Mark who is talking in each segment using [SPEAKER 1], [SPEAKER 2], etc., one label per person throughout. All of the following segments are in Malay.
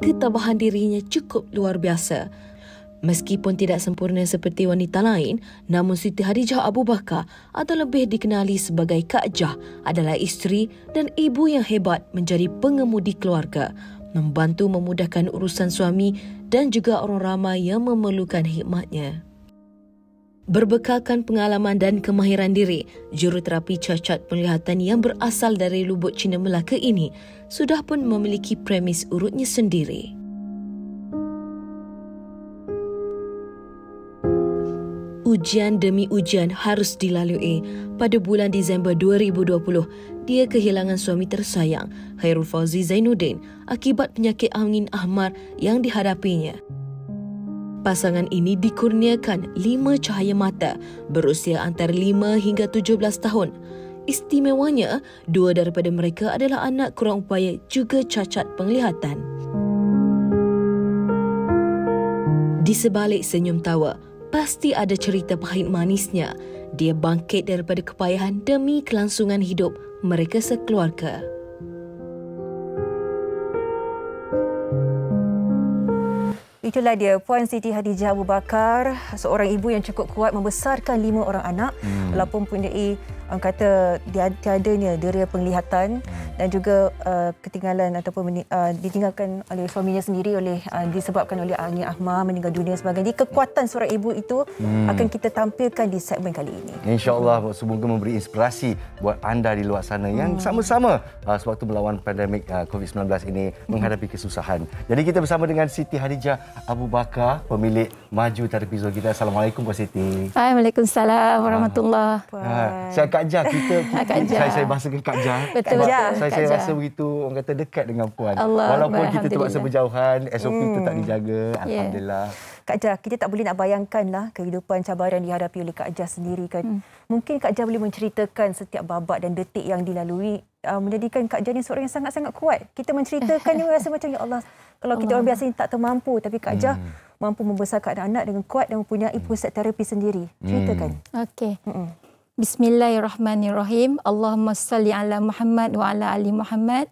[SPEAKER 1] ketabahan dirinya cukup luar biasa. Meskipun tidak sempurna seperti wanita lain, namun Siti Hadijah Abu Bakar atau lebih dikenali sebagai Kak Jah adalah isteri dan ibu yang hebat menjadi pengemudi keluarga, membantu memudahkan urusan suami dan juga orang ramai yang memerlukan hikmatnya. Berbekalkan pengalaman dan kemahiran diri, juruterapi cacat penglihatan yang berasal dari Lubuk Cina Melaka ini sudah pun memiliki premis urutnya sendiri. Ujian demi ujian harus dilalui. Pada bulan Disember 2020, dia kehilangan suami tersayang, Hairul Fauzi Zainuddin, akibat penyakit angin ahmar yang dihadapinya pasangan ini dikurniakan lima cahaya mata berusia antara lima hingga tujuh belas tahun. Istimewanya, dua daripada mereka adalah anak kurang upaya juga cacat penglihatan. Di sebalik senyum tawa, pasti ada cerita pahit manisnya. Dia bangkit daripada kepayahan demi kelangsungan hidup mereka sekeluarga. Itulah dia Puan
[SPEAKER 2] Siti Hadijah Abu Bakar, seorang ibu yang cukup kuat membesarkan lima orang anak hmm. walaupun punya orang kata tiada ni deria penglihatan hmm. dan juga uh, ketinggalan ataupun uh, ditinggalkan oleh suaminya sendiri oleh uh, disebabkan oleh Ani Ahmad meninggal dunia sebagainya kekuatan seorang ibu itu hmm. akan kita tampilkan di segmen kali ini
[SPEAKER 3] insyaallah semoga memberi inspirasi buat anda di luar sana yang hmm. sama-sama uh, sewaktu melawan pandemik uh, COVID-19 ini hmm. menghadapi kesusahan jadi kita bersama dengan Siti Hadijah Abu Bakar pemilik Maju Terpizol kita Assalamualaikum Puan Siti
[SPEAKER 4] Hai, Waalaikumsalam ah. Warahmatullahi
[SPEAKER 3] Wabarakatuh Kak Jah kita, Kak saya saya bahasakan Kak Jah. Betul. Kak Jah. Saya Kak saya Jah. rasa begitu orang kata dekat dengan puan. Allah Walaupun kita terpaksa berjauhan, SOP hmm. tetap dijaga. Alhamdulillah. Yeah.
[SPEAKER 2] Kak Jah, kita tak boleh nak bayangkanlah kehidupan cabaran yang dihadapi oleh Kak Jah sendiri kan. Hmm. Mungkin Kak Jah boleh menceritakan setiap babak dan detik yang dilalui uh, menjadikan Kak Jah ni seorang yang sangat-sangat kuat. Kita menceritakan ni rasa macam ya Allah, kalau Allah. kita orang biasa ni tak termampu tapi Kak hmm. mampu
[SPEAKER 4] membesarkan anak-anak dengan kuat dan mempunyai hmm. pusat terapi sendiri. Ceritakan. Hmm. Okey. Bismillahirrahmanirrahim. Allahumma salli ala Muhammad wa ala ali Muhammad.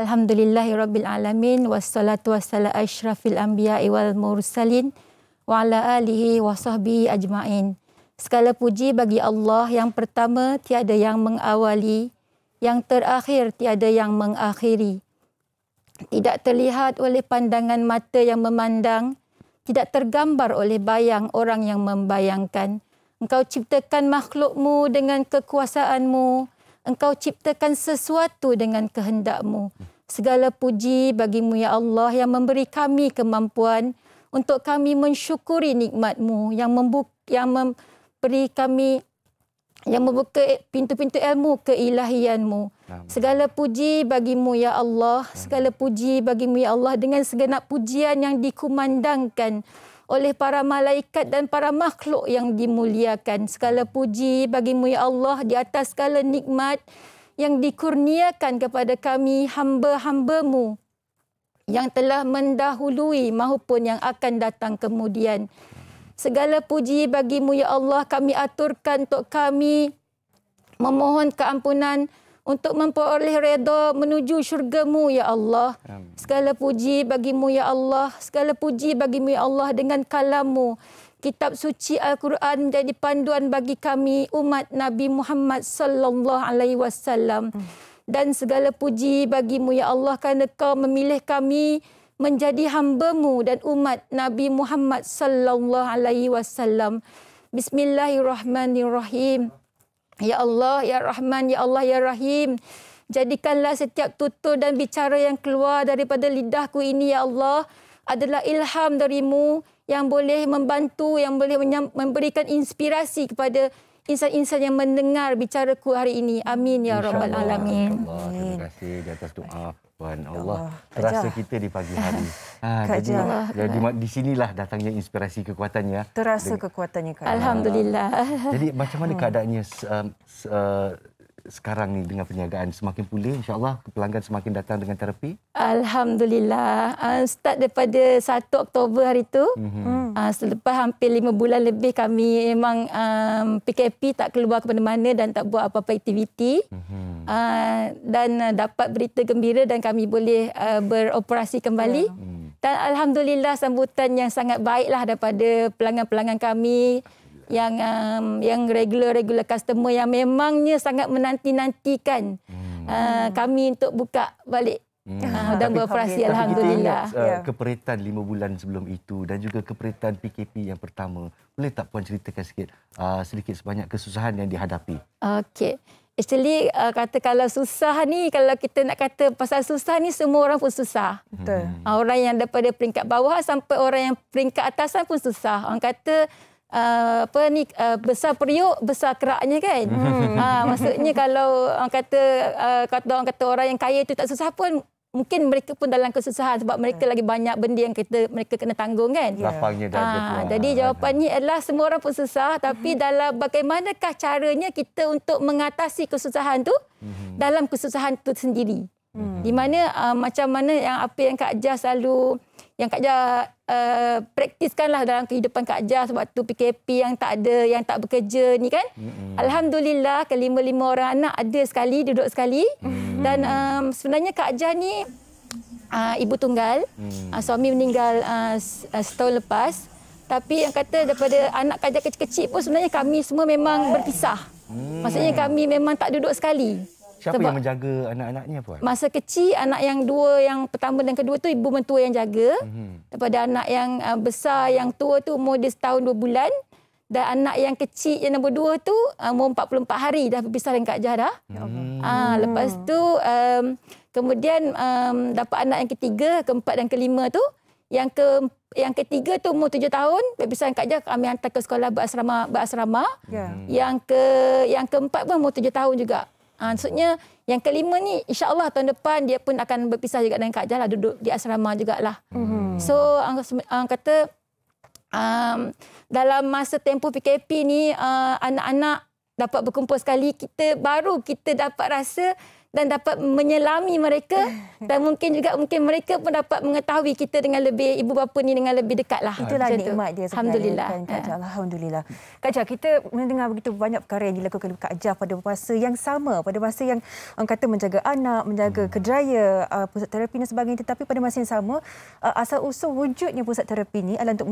[SPEAKER 4] Alhamdulillahirabbil alamin wassalatu wassalamu asyrafil anbiya'i wal mursalin wa ala alihi wa sahbihi ajmain. Segala puji bagi Allah yang pertama tiada yang mengawali, yang terakhir tiada yang mengakhiri. Tidak terlihat oleh pandangan mata yang memandang, tidak tergambar oleh bayang orang yang membayangkan. Engkau ciptakan makhlukmu dengan kekuasaanmu. Engkau ciptakan sesuatu dengan kehendakmu. Segala puji bagimu ya Allah yang memberi kami kemampuan untuk kami mensyukuri nikmatmu yang yang memberi kami yang membuka pintu-pintu ilmu keilahianmu. Segala puji bagimu ya Allah, segala puji bagimu ya Allah dengan segenap pujian yang dikumandangkan oleh para malaikat dan para makhluk yang dimuliakan. Segala puji bagimu ya Allah di atas segala nikmat yang dikurniakan kepada kami hamba-hambamu yang telah mendahului maupun yang akan datang kemudian. Segala puji bagimu ya Allah kami aturkan untuk kami memohon keampunan untuk memperoleh reda menuju syurgamu, Ya Allah. Amin. Segala puji bagimu, Ya Allah. Segala puji bagimu, Ya Allah, dengan kalamu. Kitab suci Al-Quran menjadi panduan bagi kami umat Nabi Muhammad sallallahu alaihi wasallam hmm. dan segala puji bagimu ya Allah kerana kau memilih kami menjadi hambaMu dan umat Nabi Muhammad sallallahu alaihi wasallam. Bismillahirrahmanirrahim. Ya Allah, Ya Rahman, Ya Allah, Ya Rahim. Jadikanlah setiap tutur dan bicara yang keluar daripada lidahku ini, Ya Allah, adalah ilham darimu yang boleh membantu, yang boleh memberikan inspirasi kepada insan-insan yang mendengar bicaraku hari ini. Amin, Ya Rabbal Alamin. Terima
[SPEAKER 3] kasih di atas doa. Tuan ya Allah, Allah terasa Ajah. kita di pagi hari. Ha, jadi jadi di sinilah datangnya inspirasi kekuatannya. Terasa Dengan,
[SPEAKER 2] kekuatannya Kak. Alhamdulillah. Ah. Jadi
[SPEAKER 3] macam mana hmm. keadaannya um, uh, sekarang ni dengan perniagaan semakin pulih insyaallah pelanggan semakin datang dengan terapi
[SPEAKER 4] alhamdulillah uh, start daripada 1 Oktober hari tu mm-hmm. uh, selepas hampir 5 bulan lebih kami memang um, PKP tak keluar ke mana-mana dan tak buat apa-apa aktiviti mm-hmm uh, dan uh, dapat berita gembira dan kami boleh uh, beroperasi kembali. Yeah. Hmm. Dan alhamdulillah sambutan yang sangat baiklah daripada pelanggan-pelanggan kami yang um, yang regular-regular customer yang memangnya sangat menanti-nantikan uh, kami untuk buka balik hmm. dan tapi beroperasi kami, alhamdulillah. Tapi ingat, uh,
[SPEAKER 3] keperitan lima bulan sebelum itu dan juga keperitan PKP yang pertama. Boleh tak puan ceritakan sikit uh, sedikit sebanyak kesusahan yang dihadapi?
[SPEAKER 4] Okey actually uh, kata kalau susah ni kalau kita nak kata pasal susah ni semua orang pun susah. Betul. Hmm. Ah, orang yang daripada peringkat bawah sampai orang yang peringkat atas pun susah. Orang kata uh, apa ni uh, besar periuk besar keraknya kan. Hmm. Uh, maksudnya kalau orang kata uh, kata orang kata orang yang kaya tu tak susah pun mungkin mereka pun dalam kesusahan sebab mereka hmm. lagi banyak benda yang kita mereka kena tanggung kan. Ya. Lapangnya dah ada. Ah, jadi ah, ya. jawapannya adalah semua orang pun susah tapi hmm. dalam bagaimanakah caranya kita untuk mengatasi kesusahan tu hmm. dalam kesusahan tu sendiri. Di mana uh, macam mana yang apa yang Kak Jah selalu yang Kak Jah uh, praktiskanlah dalam kehidupan Kak Jah sebab tu PKP yang tak ada, yang tak bekerja ni kan. Mm-hmm. Alhamdulillah kelima-lima orang anak ada sekali, duduk sekali. Mm-hmm. Dan um, sebenarnya Kak Jah ni uh, ibu tunggal. Mm. Uh, suami meninggal uh, setahun lepas. Tapi yang kata daripada anak Kak Jah kecil-kecil pun sebenarnya kami semua memang berpisah.
[SPEAKER 1] Mm.
[SPEAKER 3] Maksudnya kami
[SPEAKER 4] memang tak duduk sekali. Siapa Sebab yang
[SPEAKER 3] menjaga anak-anaknya puan?
[SPEAKER 4] Masa kecil anak yang dua yang pertama dan kedua tu ibu mentua yang jaga. Mm-hmm. anak yang uh, besar yang tua tu umur dia setahun dua bulan dan anak yang kecil yang nombor dua tu uh, umur empat hari dah berpisah dengan Kak Jah dah. mm-hmm. ha, lepas tu um, kemudian um, dapat anak yang ketiga, keempat dan kelima tu yang ke yang ketiga tu umur tujuh tahun, berpisah dengan Kak Jah kami hantar ke sekolah berasrama berasrama. Yeah. Hmm. Yang ke yang keempat pun umur tujuh tahun juga Ha, maksudnya yang kelima ni insya Allah tahun depan dia pun akan berpisah juga dengan Kak Jah lah duduk di asrama jugalah. Mm-hmm. So orang um, kata um, dalam masa tempoh PKP ni uh, anak-anak dapat berkumpul sekali kita baru kita dapat rasa dan dapat menyelami mereka dan mungkin juga mungkin mereka pun dapat mengetahui kita dengan lebih ibu bapa ni dengan lebih dekat lah. Itulah Macam nikmat dia sebenarnya. Alhamdulillah. Kan, Kak ha. Alhamdulillah. Kak Jah, kita mendengar begitu banyak perkara yang dilakukan Kak
[SPEAKER 2] Jah pada masa yang sama. Pada masa yang orang kata menjaga anak, menjaga hmm. kedaya uh, pusat terapi dan sebagainya. Tetapi pada masa yang sama, uh, asal-usul wujudnya pusat terapi ni adalah untuk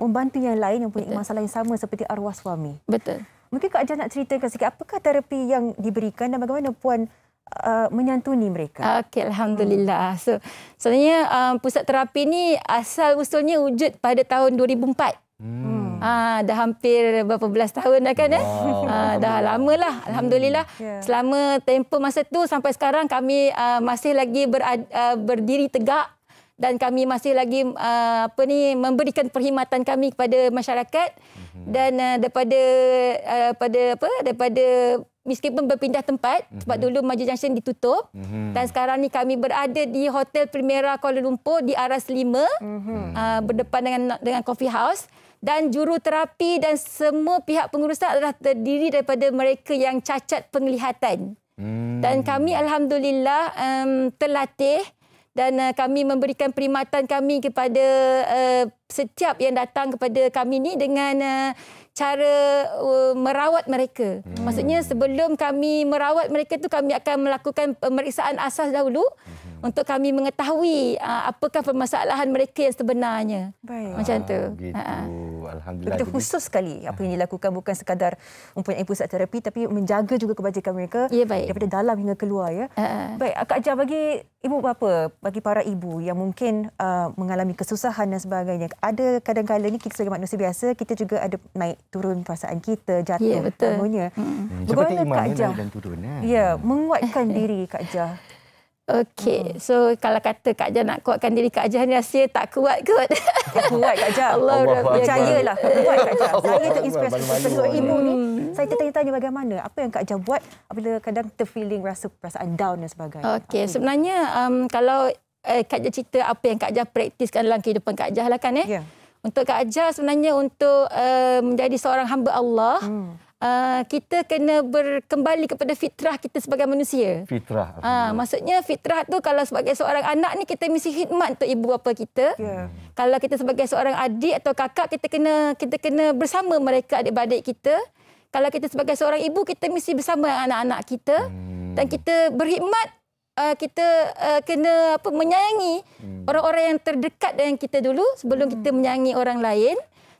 [SPEAKER 2] membantu yang lain yang punya masalah yang sama seperti arwah suami. Betul. Mungkin Kak Jah nak ceritakan
[SPEAKER 4] sikit apakah terapi yang diberikan dan bagaimana puan Uh, menyantuni mereka. Okey, alhamdulillah. Hmm. So, sebenarnya uh, pusat terapi ni asal usulnya wujud pada tahun 2004. Hmm. Uh, dah hampir berapa belas tahun dah kan eh? Uh, dah lama lah. Hmm. Alhamdulillah. Yeah. Selama tempoh masa tu sampai sekarang kami uh, masih lagi berad, uh, berdiri tegak dan kami masih lagi uh, apa ni memberikan perkhidmatan kami kepada masyarakat mm-hmm. dan uh, daripada uh, pada apa daripada meskipun berpindah tempat mm-hmm. sebab dulu Maju Junction ditutup mm-hmm. dan sekarang ni kami berada di Hotel Primera Kuala Lumpur di Aras 5 mm-hmm. uh, berdepan dengan dengan coffee house dan juru terapi dan semua pihak pengurusan adalah terdiri daripada mereka yang cacat penglihatan. Hmm. Dan kami alhamdulillah um, terlatih dan uh, kami memberikan perkhidmatan kami kepada uh, setiap yang datang kepada kami ini dengan uh, cara uh, merawat mereka. Hmm. Maksudnya sebelum kami merawat mereka tu kami akan melakukan pemeriksaan asas dahulu. Hmm. Hmm. untuk kami mengetahui uh, apakah permasalahan mereka yang sebenarnya. Baik. Macam ah, tu. Ha, ha. Alhamdulillah. Begitu
[SPEAKER 2] khusus sekali apa yang ah.
[SPEAKER 4] dilakukan bukan sekadar mempunyai pusat terapi
[SPEAKER 2] tapi menjaga juga kebajikan mereka ya, baik. daripada dalam hingga keluar ya. Ha-ha. Baik, Kak Jah bagi ibu bapa, bagi para ibu yang mungkin uh, mengalami kesusahan dan sebagainya. Ada kadang-kadang ni kita sebagai manusia biasa kita juga ada naik turun perasaan kita jatuh ya, betul. Hmm. Bagaimana hmm, Kak kan, Jah?
[SPEAKER 4] Kan? Ya, menguatkan diri Kak Jah Okey. Hmm. So kalau kata Kak Jah nak kuatkan diri Kak Jah ni rahsia tak kuat kot. Tak kuat Kak Jah. Allah
[SPEAKER 2] percayalah. Kuat Kak Jah. Saya terinspirasi sebab ibu
[SPEAKER 4] ni. Hmm. Saya tertanya-tanya bagaimana
[SPEAKER 2] apa yang Kak Jah buat apabila kadang terfeeling rasa perasaan down dan sebagainya. Okey.
[SPEAKER 4] Sebenarnya um, kalau eh, Kak Jah cerita apa yang Kak Jah praktiskan dalam kehidupan Kak Jah lah kan eh. Yeah. Untuk Kak Jah sebenarnya untuk uh, menjadi seorang hamba Allah hmm uh, kita kena berkembali kepada fitrah kita sebagai manusia. Fitrah. Ha, maksudnya fitrah tu kalau sebagai seorang anak ni kita mesti khidmat untuk ibu bapa kita. Yeah. Hmm. Kalau kita sebagai seorang adik atau kakak kita kena kita kena bersama mereka adik-beradik kita. Kalau kita sebagai seorang ibu kita mesti bersama anak-anak kita hmm. dan kita berkhidmat Uh, kita uh, kena apa menyayangi hmm. orang-orang yang terdekat dengan kita dulu sebelum hmm. kita menyayangi orang lain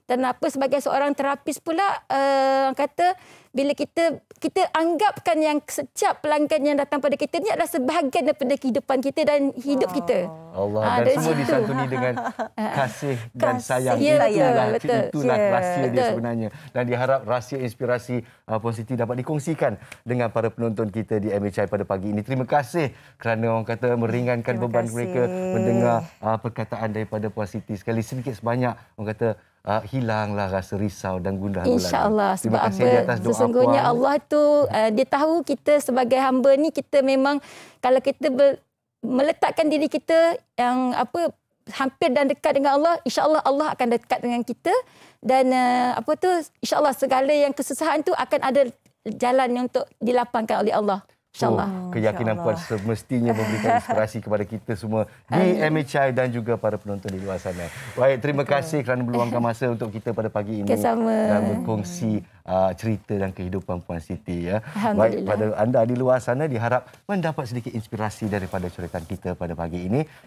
[SPEAKER 4] dan apa sebagai seorang terapis pula eh, orang uh, kata bila kita kita anggapkan yang setiap pelanggan yang datang pada kita ni adalah sebahagian daripada kehidupan kita dan hidup kita.
[SPEAKER 3] Allah ha, dan semua situ. disantuni dengan kasih dan sayang kita ya, ya, betul. Itulah ya, rahsia betul. dia sebenarnya dan diharap rahsia inspirasi uh, positif dapat dikongsikan dengan para penonton kita di MHI pada pagi ini. Terima kasih kerana orang kata meringankan Terima beban kasih. mereka mendengar uh, perkataan daripada Puan Siti sekali sedikit sebanyak orang kata uh, hilanglah rasa risau dan gundah gulana. Insya-Allah sebab apa sesungguhnya puan. Allah
[SPEAKER 4] tu uh, dia tahu kita sebagai hamba ni kita memang kalau kita ber, meletakkan diri kita yang apa hampir dan dekat dengan Allah insya-Allah Allah akan dekat dengan kita dan uh, apa tu insya-Allah segala yang kesusahan tu akan ada jalan untuk dilapangkan oleh Allah. InsyaAllah. Oh, oh keyakinan Puan
[SPEAKER 3] semestinya memberikan inspirasi kepada kita semua di MHI dan juga para penonton di luar sana. Baik, terima Betul. kasih kerana meluangkan masa untuk kita pada pagi ini. Kesama. Dan berkongsi uh, cerita dan kehidupan Puan Siti. Ya. Baik, pada anda di luar sana diharap mendapat sedikit inspirasi daripada cerita kita pada pagi ini.